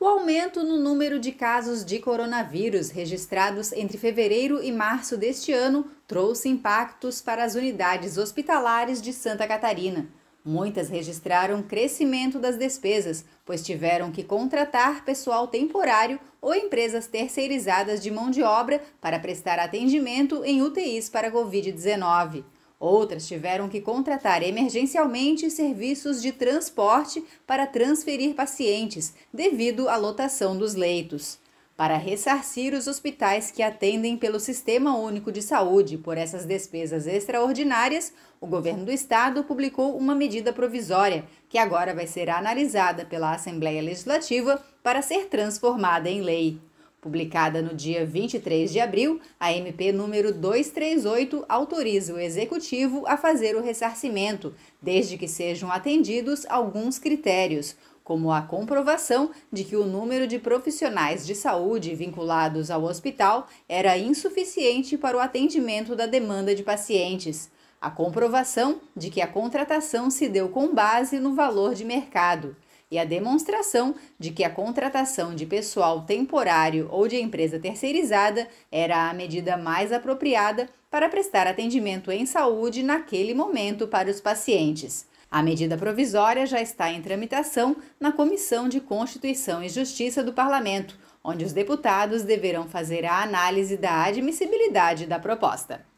O aumento no número de casos de coronavírus registrados entre fevereiro e março deste ano trouxe impactos para as unidades hospitalares de Santa Catarina. Muitas registraram crescimento das despesas, pois tiveram que contratar pessoal temporário ou empresas terceirizadas de mão de obra para prestar atendimento em UTIs para Covid-19. Outras tiveram que contratar emergencialmente serviços de transporte para transferir pacientes, devido à lotação dos leitos. Para ressarcir os hospitais que atendem pelo Sistema Único de Saúde por essas despesas extraordinárias, o governo do estado publicou uma medida provisória, que agora vai ser analisada pela Assembleia Legislativa para ser transformada em lei. Publicada no dia 23 de abril, a MP número 238 autoriza o executivo a fazer o ressarcimento, desde que sejam atendidos alguns critérios, como a comprovação de que o número de profissionais de saúde vinculados ao hospital era insuficiente para o atendimento da demanda de pacientes, a comprovação de que a contratação se deu com base no valor de mercado e a demonstração de que a contratação de pessoal temporário ou de empresa terceirizada era a medida mais apropriada para prestar atendimento em saúde naquele momento para os pacientes. A medida provisória já está em tramitação na Comissão de Constituição e Justiça do Parlamento, onde os deputados deverão fazer a análise da admissibilidade da proposta.